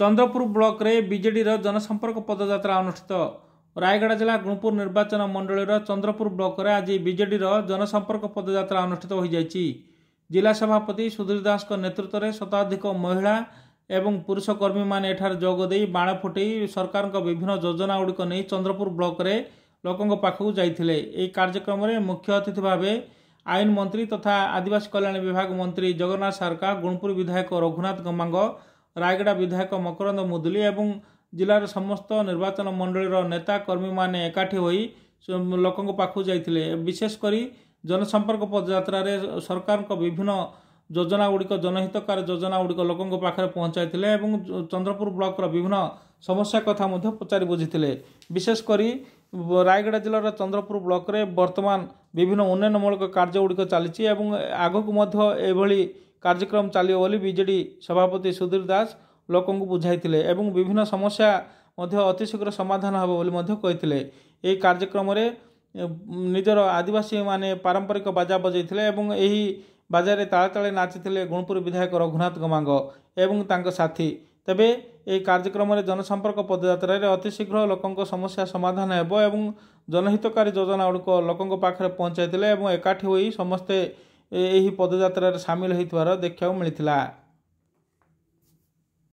ଚନ୍ଦ୍ରପୁର ବ୍ଲକରେ ବିଜେଡ଼ିର ଜନସମ୍ପର୍କ ପଦଯାତ୍ରା ଅନୁଷ୍ଠିତ ରାୟଗଡ଼ା ଜିଲ୍ଲା ଗୁଣପୁର ନିର୍ବାଚନ ମଣ୍ଡଳୀର ଚନ୍ଦ୍ରପୁର ବ୍ଲକରେ ଆଜି ବିଜେଡ଼ିର ଜନସମ୍ପର୍କ ପଦଯାତ୍ରା ଅନୁଷ୍ଠିତ ହୋଇଯାଇଛି ଜିଲ୍ଲା ସଭାପତି ସୁଧୀର ଦାସଙ୍କ ନେତୃତ୍ୱରେ ଶତାଧିକ ମହିଳା ଏବଂ ପୁରୁଷ କର୍ମୀମାନେ ଏଠାରେ ଯୋଗ ଦେଇ ବାଣ ଫୁଟେଇ ସରକାରଙ୍କ ବିଭିନ୍ନ ଯୋଜନାଗୁଡ଼ିକ ନେଇ ଚନ୍ଦ୍ରପୁର ବ୍ଲକରେ ଲୋକଙ୍କ ପାଖକୁ ଯାଇଥିଲେ ଏହି କାର୍ଯ୍ୟକ୍ରମରେ ମୁଖ୍ୟ ଅତିଥି ଭାବେ ଆଇନ ମନ୍ତ୍ରୀ ତଥା ଆଦିବାସୀ କଲ୍ୟାଣ ବିଭାଗ ମନ୍ତ୍ରୀ ଜଗନ୍ନାଥ ସାରକା ଗୁଣପୁର ବିଧାୟକ ରଘୁନାଥ ଗମାଙ୍ଗ ରାୟଗଡ଼ା ବିଧାୟକ ମକରନ୍ଦ ମୁଦୁଲି ଏବଂ ଜିଲ୍ଲାର ସମସ୍ତ ନିର୍ବାଚନ ମଣ୍ଡଳୀର ନେତା କର୍ମୀମାନେ ଏକାଠି ହୋଇ ଲୋକଙ୍କ ପାଖକୁ ଯାଇଥିଲେ ବିଶେଷ କରି ଜନସମ୍ପର୍କ ପଦଯାତ୍ରାରେ ସରକାରଙ୍କ ବିଭିନ୍ନ ଯୋଜନା ଗୁଡ଼ିକ ଜନହିତକାର ଯୋଜନା ଗୁଡ଼ିକ ଲୋକଙ୍କ ପାଖରେ ପହଞ୍ଚାଇଥିଲେ ଏବଂ ଚନ୍ଦ୍ରପୁର ବ୍ଲକର ବିଭିନ୍ନ ସମସ୍ୟା କଥା ମଧ୍ୟ ପଚାରି ବୁଝିଥିଲେ ବିଶେଷ କରି ରାୟଗଡ଼ା ଜିଲ୍ଲାର ଚନ୍ଦ୍ରପୁର ବ୍ଲକରେ ବର୍ତ୍ତମାନ ବିଭିନ୍ନ ଉନ୍ନୟନମୂଳକ କାର୍ଯ୍ୟ ଗୁଡ଼ିକ ଚାଲିଛି ଏବଂ ଆଗକୁ ମଧ୍ୟ ଏଭଳି କାର୍ଯ୍ୟକ୍ରମ ଚାଲିବ ବୋଲି ବିଜେଡ଼ି ସଭାପତି ସୁଧୀର ଦାସ ଲୋକଙ୍କୁ ବୁଝାଇଥିଲେ ଏବଂ ବିଭିନ୍ନ ସମସ୍ୟା ମଧ୍ୟ ଅତିଶୀଘ୍ର ସମାଧାନ ହେବ ବୋଲି ମଧ୍ୟ କହିଥିଲେ ଏହି କାର୍ଯ୍ୟକ୍ରମରେ ନିଜର ଆଦିବାସୀମାନେ ପାରମ୍ପରିକ ବାଜା ବଜାଇଥିଲେ ଏବଂ ଏହି ବାଜାରେ ତାଳେ ତାଳେ ନାଚିଥିଲେ ଗୁଣପୁର ବିଧାୟକ ରଘୁନାଥ ଗମାଙ୍ଗ ଏବଂ ତାଙ୍କ ସାଥୀ ତେବେ ଏହି କାର୍ଯ୍ୟକ୍ରମରେ ଜନସମ୍ପର୍କ ପଦଯାତ୍ରାରେ ଅତିଶୀଘ୍ର ଲୋକଙ୍କ ସମସ୍ୟା ସମାଧାନ ହେବ ଏବଂ ଜନହିତକାରୀ ଯୋଜନା ଗୁଡ଼ିକ ଲୋକଙ୍କ ପାଖରେ ପହଞ୍ଚାଇଥିଲେ ଏବଂ ଏକାଠି ହୋଇ ସମସ୍ତେ पदजत्र सामलबार देखाउँला